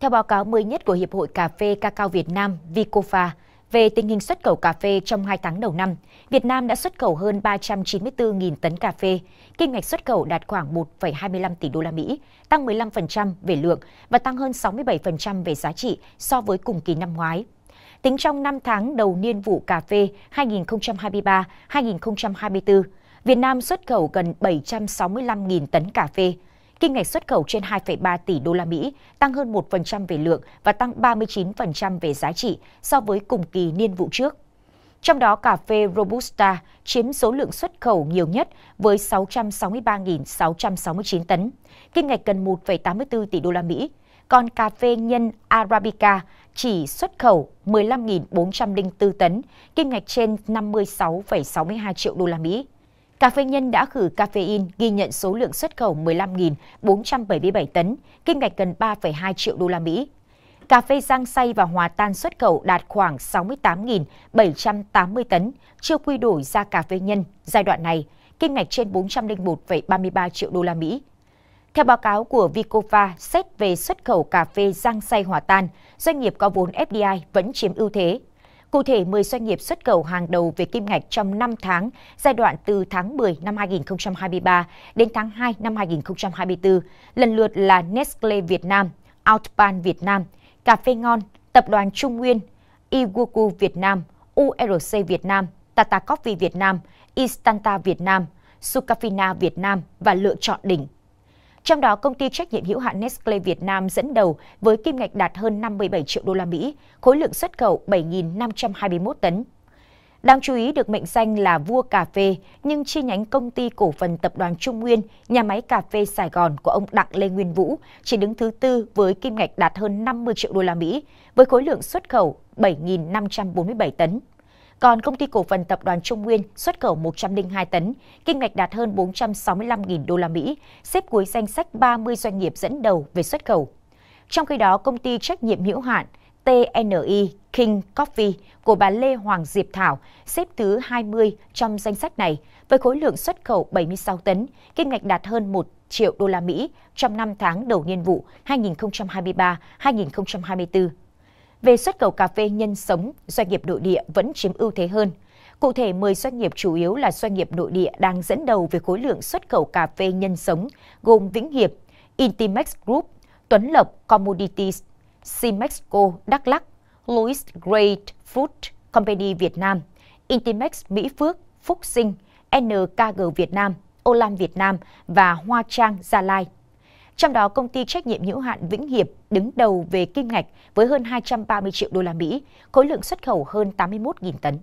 Theo báo cáo mới nhất của Hiệp hội Cà phê Cacao Việt Nam Vicofa về tình hình xuất khẩu cà phê trong 2 tháng đầu năm, Việt Nam đã xuất khẩu hơn 394.000 tấn cà phê, kim ngạch xuất khẩu đạt khoảng 1,25 tỷ đô la Mỹ, tăng 15% về lượng và tăng hơn 67% về giá trị so với cùng kỳ năm ngoái. Tính trong 5 tháng đầu niên vụ cà phê 2023-2024, Việt Nam xuất khẩu gần 765.000 tấn cà phê, kim ngạch xuất khẩu trên 2,3 tỷ đô la Mỹ, tăng hơn 1% về lượng và tăng 39% về giá trị so với cùng kỳ niên vụ trước. Trong đó, cà phê Robusta chiếm số lượng xuất khẩu nhiều nhất với 663.669 tấn, kim ngạch gần 1,84 tỷ đô la Mỹ, còn cà phê nhân Arabica chỉ xuất khẩu 15.404 tấn, kim ngạch trên 56,62 triệu đô la Mỹ. Cà phê nhân đã khử caffeine ghi nhận số lượng xuất khẩu 15.477 tấn, kim ngạch gần 3,2 triệu đô la Mỹ. Cà phê rang xay và hòa tan xuất khẩu đạt khoảng 68.780 tấn, chưa quy đổi ra cà phê nhân giai đoạn này, kim ngạch trên 401,33 triệu đô la Mỹ. Theo báo cáo của Vicova xét về xuất khẩu cà phê rang xay hòa tan, doanh nghiệp có vốn FDI vẫn chiếm ưu thế Cụ thể, 10 doanh nghiệp xuất khẩu hàng đầu về kim ngạch trong 5 tháng, giai đoạn từ tháng 10 năm 2023 đến tháng 2 năm 2024, lần lượt là Nestle Việt Nam, Outpan Việt Nam, Cà phê Ngon, Tập đoàn Trung Nguyên, Iwoku Việt Nam, URC Việt Nam, Tata Coffee Việt Nam, Istanta Việt Nam, Sukafina Việt Nam và Lựa chọn đỉnh trong đó, công ty trách nhiệm hữu hạn Nestle Việt Nam dẫn đầu với kim ngạch đạt hơn 57 triệu đô la Mỹ, khối lượng xuất khẩu 7.521 tấn. Đáng chú ý được mệnh danh là vua cà phê, nhưng chi nhánh công ty cổ phần tập đoàn Trung Nguyên, nhà máy cà phê Sài Gòn của ông Đặng Lê Nguyên Vũ chỉ đứng thứ tư với kim ngạch đạt hơn 50 triệu đô la Mỹ, với khối lượng xuất khẩu 7.547 tấn còn công ty cổ phần tập đoàn Trung Nguyên xuất khẩu 102 tấn, kim ngạch đạt hơn 465.000 đô la Mỹ, xếp cuối danh sách 30 doanh nghiệp dẫn đầu về xuất khẩu. Trong khi đó, công ty trách nhiệm hữu hạn TNI King Coffee của bà Lê Hoàng Diệp Thảo xếp thứ 20 trong danh sách này với khối lượng xuất khẩu 76 tấn, kim ngạch đạt hơn 1 triệu đô la Mỹ trong 5 tháng đầu niên vụ 2023-2024. Về xuất khẩu cà phê nhân sống, doanh nghiệp nội địa vẫn chiếm ưu thế hơn. Cụ thể, 10 doanh nghiệp chủ yếu là doanh nghiệp nội địa đang dẫn đầu về khối lượng xuất khẩu cà phê nhân sống, gồm Vĩnh Hiệp, Intimex Group, Tuấn Lộc Commodities, Simexco Đắk Lắk, Louis Great Fruit Company Việt Nam, Intimex Mỹ Phước, Phúc Sinh, NKG Việt Nam, Olam Việt Nam và Hoa Trang Gia Lai trong đó công ty trách nhiệm hữu hạn Vĩnh Hiệp đứng đầu về kim ngạch với hơn 230 triệu đô la Mỹ, khối lượng xuất khẩu hơn 81.000 tấn.